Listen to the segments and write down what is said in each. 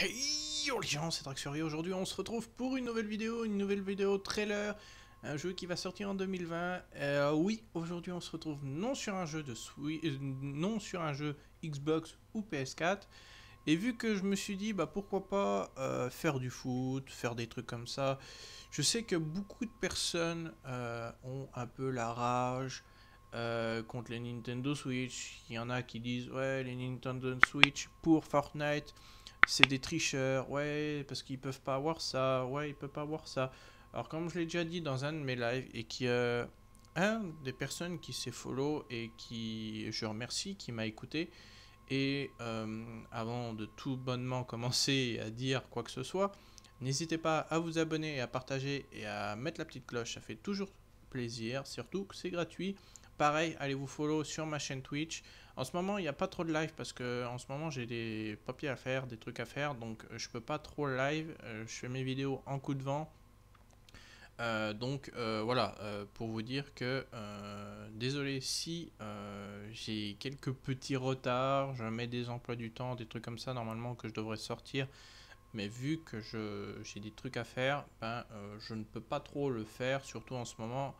Hey yo les gens, c'est aujourd'hui on se retrouve pour une nouvelle vidéo, une nouvelle vidéo trailer, un jeu qui va sortir en 2020. Euh, oui, aujourd'hui on se retrouve non sur un jeu de Switch, euh, non sur un jeu Xbox ou PS4. Et vu que je me suis dit, bah pourquoi pas euh, faire du foot, faire des trucs comme ça, je sais que beaucoup de personnes ont un peu la rage contre les Nintendo Switch. Il y en a qui disent ouais les Nintendo Switch pour Fortnite c'est des tricheurs, ouais, parce qu'ils peuvent pas avoir ça, ouais, ils peuvent pas avoir ça. Alors comme je l'ai déjà dit dans un de mes lives, et qui... Euh, un des personnes qui s'est follow et qui je remercie, qui m'a écouté, et euh, avant de tout bonnement commencer à dire quoi que ce soit, n'hésitez pas à vous abonner, à partager et à mettre la petite cloche, ça fait toujours plaisir, surtout que c'est gratuit. Pareil, allez vous follow sur ma chaîne Twitch, en ce moment, il n'y a pas trop de live parce que en ce moment, j'ai des papiers à faire, des trucs à faire, donc euh, je peux pas trop live. Euh, je fais mes vidéos en coup de vent. Euh, donc voilà, pour vous dire que désolé si j'ai quelques petits retards, je mets des emplois du temps, des trucs comme ça normalement que je devrais sortir, mais vu que j'ai des trucs à faire, ben, je ne peux pas trop le faire, surtout en ce moment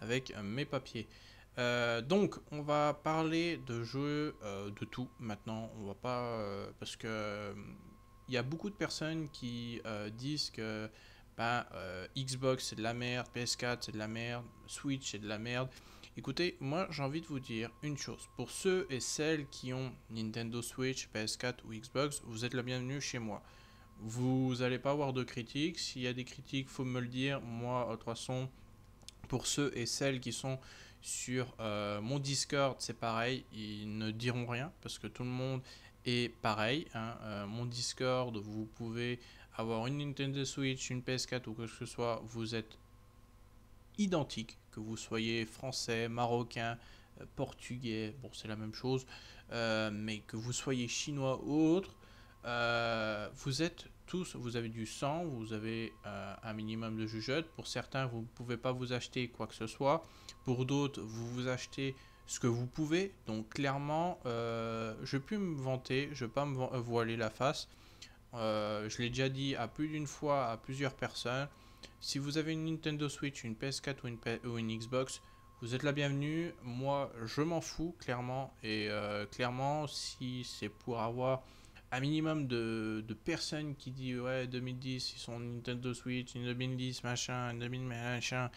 avec mes papiers. Euh, donc, on va parler de jeux euh, de tout maintenant. On va pas. Euh, parce que. Il y a beaucoup de personnes qui disent que ben, Xbox c'est de la merde, PS4 c'est de la merde, Switch c'est de la merde. Écoutez, moi j'ai envie de vous dire une chose. Pour ceux et celles qui ont Nintendo Switch, PS4 ou Xbox, vous êtes la bienvenue chez moi. Vous n'allez pas avoir de critiques. S'il y a des critiques, faut me le dire. Moi, de toute façon, pour ceux et celles qui sont sur euh, mon Discord, c'est pareil, ils ne diront rien parce que tout le monde est pareil. Hein. Euh, mon Discord, vous pouvez avoir une Nintendo Switch, une PS4 ou que ce soit, vous êtes identique, que vous soyez français, marocain, euh, portugais, bon c'est la même chose, mais que vous soyez chinois ou autre, vous êtes tous, vous avez du sang, vous avez euh, un minimum de jugeote. Pour certains, vous ne pouvez pas vous acheter quoi que ce soit. Pour d'autres, vous vous achetez ce que vous pouvez. Donc clairement, euh, je peux me vanter, je ne vais pas me voiler la face. Euh, je l'ai déjà dit à plus d'une fois à plusieurs personnes. Si vous avez une Nintendo Switch, une PS4 ou une, Xbox, vous êtes la bienvenue. Moi, je m'en fous, clairement. Et euh, clairement, si c'est pour avoir un minimum de, de, personnes qui disent ouais 2010 ils sont Nintendo Switch, 2010 machin, 2000 machin,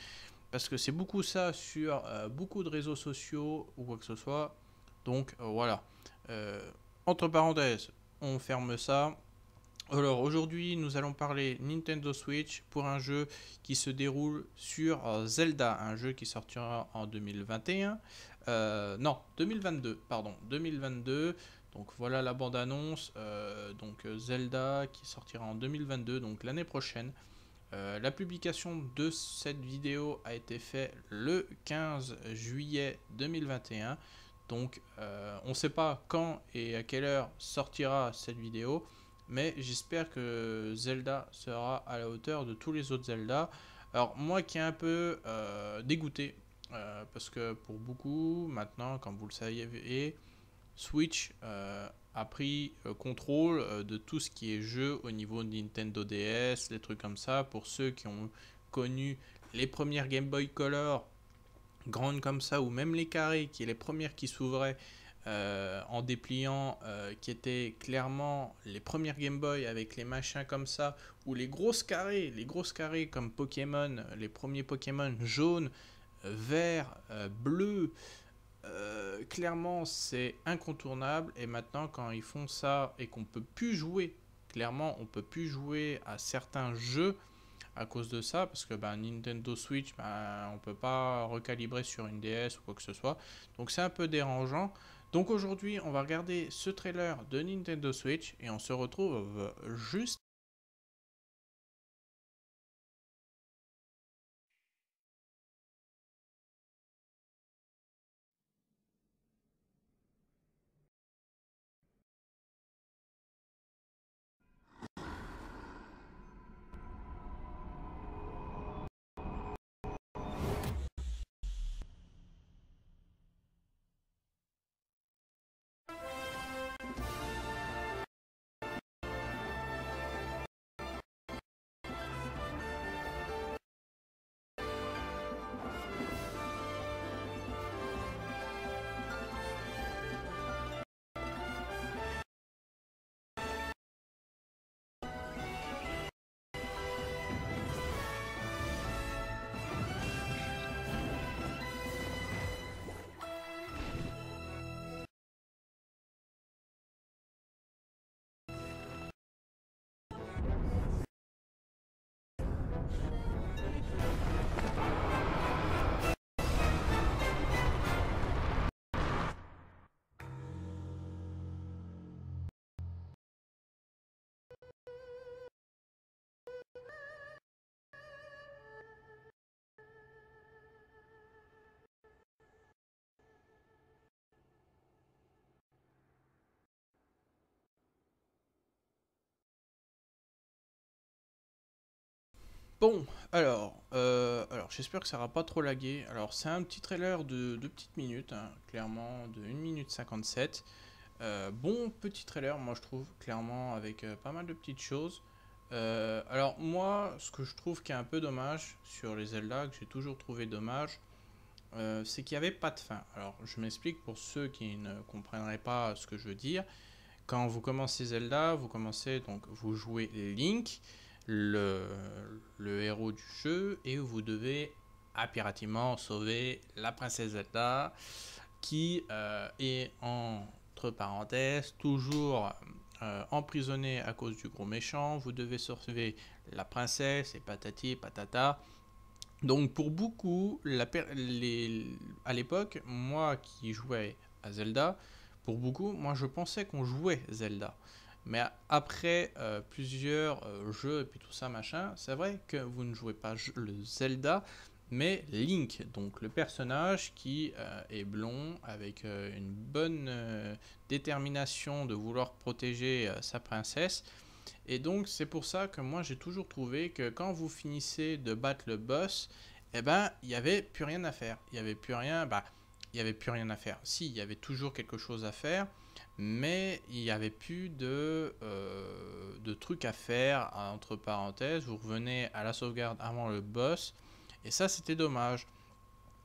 parce que c'est beaucoup ça sur euh, beaucoup de réseaux sociaux ou quoi que ce soit. Donc euh, voilà. Euh, entre parenthèses, on ferme ça. Alors aujourd'hui nous allons parler Nintendo Switch pour un jeu qui se déroule sur Zelda, un jeu qui sortira en 2021. non, 2022, pardon, 2022. Donc voilà la bande-annonce. Euh, donc euh, Zelda qui sortira en 2022, donc l'année prochaine. Euh, la publication de cette vidéo a été faite le 15 juillet 2021. Donc on ne sait pas quand et à quelle heure sortira cette vidéo. Mais j'espère que Zelda sera à la hauteur de tous les autres Zelda. Alors moi qui est un peu dégoûté, parce que pour beaucoup, maintenant, comme vous le savez, Switch euh, a pris euh, contrôle euh, de tout ce qui est jeu au niveau de Nintendo DS, les trucs comme ça. Pour ceux qui ont connu les premières Game Boy Color, grandes comme ça, ou même les carrés, qui est les premières qui s'ouvraient en dépliant, qui étaient clairement les premières Game Boy avec les machins comme ça, ou les grosses carrés, les grosses carrés comme Pokémon, les premiers Pokémon jaunes, verts, bleus. Euh, clairement, c'est incontournable. Et maintenant, quand ils font ça et qu'on peut plus jouer, clairement, on peut plus jouer à certains jeux à cause de ça, parce que ben Nintendo Switch, bah, on peut pas recalibrer sur une DS ou quoi que ce soit. Donc c'est un peu dérangeant. Donc aujourd'hui, on va regarder ce trailer de Nintendo Switch et on se retrouve juste Bon, alors, euh, alors j'espère que ça sera pas trop lagué. Alors, c'est un petit trailer de deux petites minutes, hein, clairement, de 1 minute 57. Euh, bon petit trailer, moi je trouve, clairement, avec euh, pas mal de petites choses. alors, moi, ce que je trouve qui est un peu dommage sur les Zelda, que j'ai toujours trouvé dommage, c'est qu'il n'y avait pas de fin. Alors, je m'explique pour ceux qui ne comprendraient pas ce que je veux dire. Quand vous commencez Zelda, vous commencez donc, vous jouez Link le, héros du jeu et vous devez impérativement sauver la princesse Zelda qui euh, est entre parenthèses toujours euh, emprisonnée à cause du gros méchant. Vous devez sauver la princesse et patati patata. Donc pour beaucoup, à l'époque, moi qui jouais à Zelda, pour beaucoup, moi je pensais qu'on jouait Zelda. Mais après euh, plusieurs euh, jeux et puis tout ça, machin, c'est vrai que vous ne jouez pas le Zelda, mais Link, donc le personnage qui euh, est blond, avec une bonne détermination de vouloir protéger sa princesse. Et donc c'est pour ça que moi j'ai toujours trouvé que quand vous finissez de battre le boss, eh ben il n'y avait plus rien à faire. Il avait plus rien, bah il n'y avait plus rien à faire. Si, il y avait toujours quelque chose à faire mais il n'y avait plus euh, de, trucs à faire, entre parenthèses, vous revenez à la sauvegarde avant le boss, et ça c'était dommage.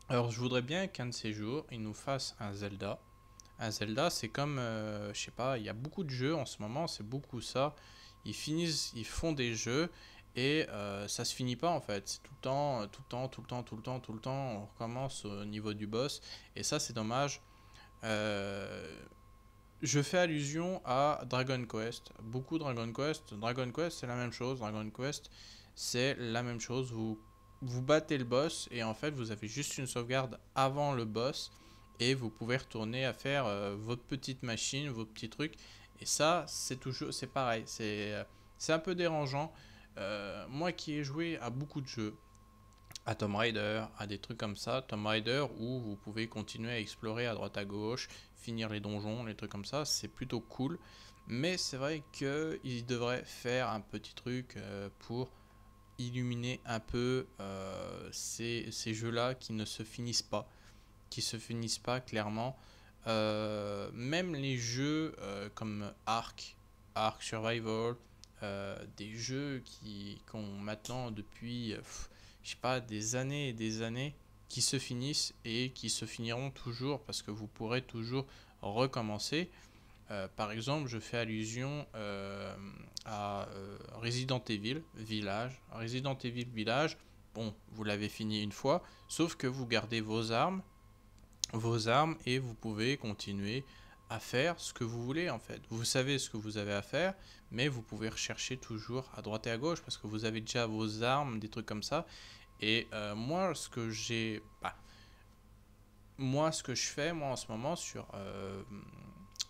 Alors je voudrais bien qu'un de ces jours, il nous fasse un Zelda. Un Zelda, c'est comme, euh, je sais pas, il y a beaucoup de jeux en ce moment, c'est beaucoup ça. Ils finissent, ils font des jeux et ça euh, ça se finit pas en fait. C'est tout le temps, tout le temps, tout le temps, tout le temps, tout le temps. On recommence au niveau du boss et ça c'est dommage. Euh, je fais allusion à Dragon Quest. Beaucoup Dragon Quest. Dragon Quest, c'est la même chose. Dragon Quest, c'est la même chose. Vous, vous battez le boss et en fait, vous avez juste une sauvegarde avant le boss et vous pouvez retourner à faire euh, votre petite machine, vos petits trucs. Et ça, c'est toujours, c'est pareil. C'est, euh, c'est un peu dérangeant. Euh, moi qui ai joué à beaucoup de jeux, à Tomb Raider, à des trucs comme ça, Tomb Raider où vous pouvez continuer à explorer à droite à gauche, finir les donjons, les trucs comme ça, c'est plutôt cool. Mais c'est vrai qu'ils devraient faire un petit truc euh, pour illuminer un peu euh, ces, jeux-là qui ne se finissent pas, qui se finissent pas clairement. Euh, même les jeux comme Ark, Ark Survival, des jeux qui, maintenant depuis je sais pas, des années et des années qui se finissent et qui se finiront toujours parce que vous pourrez toujours recommencer. Euh, par exemple, je fais allusion euh, à euh, Resident Evil Village. Resident Evil Village, bon, vous l'avez fini une fois, sauf que vous gardez vos armes, vos armes, et vous pouvez continuer à faire ce que vous voulez en fait. Vous savez ce que vous avez à faire, mais vous pouvez rechercher toujours à droite et à gauche parce que vous avez déjà vos armes, des trucs comme ça. Et euh, moi, ce que j'ai... Bah, moi, ce que je fais, moi, en ce moment, sur, euh,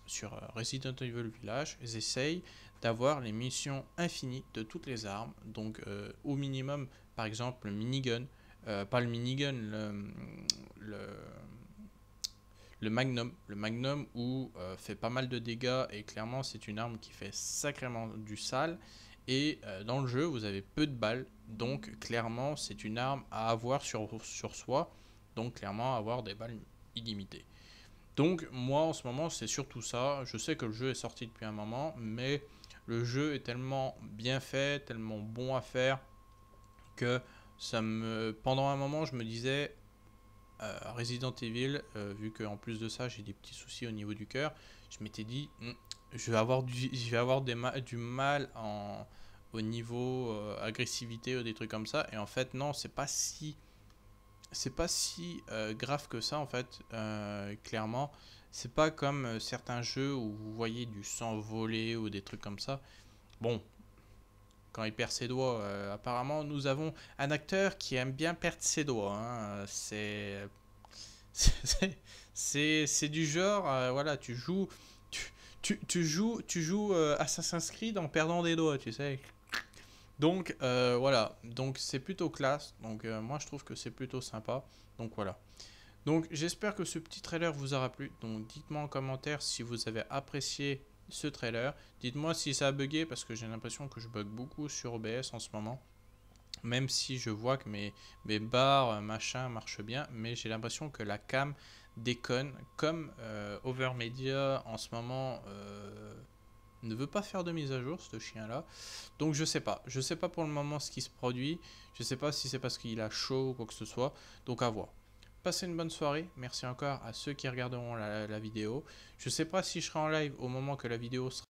sur euh, Resident Evil Village, j'essaye d'avoir les missions infinies de toutes les armes. Donc, au minimum, par exemple, le minigun. pas le minigun, le le Magnum. Le Magnum où euh, fait pas mal de dégâts et clairement c'est une arme qui fait sacrément du sale. Et euh, dans le jeu vous avez peu de balles, donc clairement c'est une arme à avoir sur, sur soi, donc clairement avoir des balles illimitées. Donc moi en ce moment c'est surtout ça, je sais que le jeu est sorti depuis un moment, mais le jeu est tellement bien fait, tellement bon à faire, que ça me... pendant un moment je me disais euh, Resident Evil, euh, vu qu'en plus de ça, j'ai des petits soucis au niveau du cœur, je m'étais dit, hmm, je vais avoir du, avoir des du mal en, au niveau euh, agressivité ou des trucs comme ça. Et en fait, non, c'est pas si c'est pas si grave que ça en fait, clairement. C'est pas comme certains jeux où vous voyez du sang voler ou des trucs comme ça. Bon, quand il perd ses doigts. Euh, apparemment, nous avons un acteur qui aime bien perdre ses doigts. Hein. C'est c'est du genre, euh, voilà, tu joues, tu, tu, tu joues, tu joues euh, Assassin's Creed en perdant des doigts, tu sais. Donc voilà, donc c'est plutôt classe. Donc moi je trouve que c'est plutôt sympa. Donc voilà. Donc j'espère que ce petit trailer vous aura plu. Donc dites-moi en commentaire si vous avez apprécié ce trailer. Dites-moi si ça a bugué parce que j'ai l'impression que je bug beaucoup sur OBS en ce moment. Même si je vois que mes, mes barres, euh, machin, marchent bien, mais j'ai l'impression que la cam déconne. Comme euh, Overmedia en ce moment euh, ne veut pas faire de mise à jour, ce chien-là. Donc je sais pas. Je sais pas pour le moment ce qui se produit. Je sais pas si c'est parce qu'il a chaud ou quoi que ce soit. Donc à voir. Passez une bonne soirée. Merci encore à ceux qui regarderont la, vidéo. Je ne sais pas si je serai en live au moment que la vidéo sera...